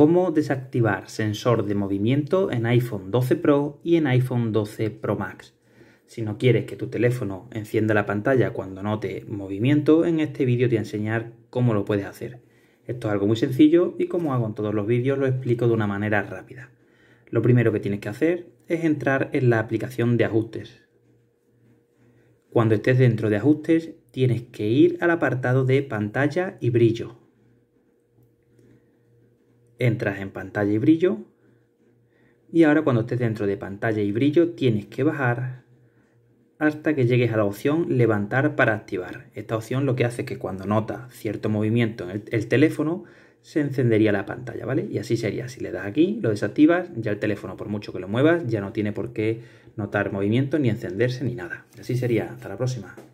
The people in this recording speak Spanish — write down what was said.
cómo desactivar sensor de movimiento en iPhone 12 Pro y en iPhone 12 Pro Max. Si no quieres que tu teléfono encienda la pantalla cuando note movimiento, en este vídeo te voy a enseñar cómo lo puedes hacer. Esto es algo muy sencillo y como hago en todos los vídeos lo explico de una manera rápida. Lo primero que tienes que hacer es entrar en la aplicación de ajustes. Cuando estés dentro de ajustes tienes que ir al apartado de pantalla y brillo entras en pantalla y brillo y ahora cuando estés dentro de pantalla y brillo tienes que bajar hasta que llegues a la opción levantar para activar. Esta opción lo que hace es que cuando nota cierto movimiento en el, el teléfono se encendería la pantalla, ¿vale? Y así sería, si le das aquí, lo desactivas, ya el teléfono por mucho que lo muevas ya no tiene por qué notar movimiento ni encenderse ni nada. Así sería, hasta la próxima.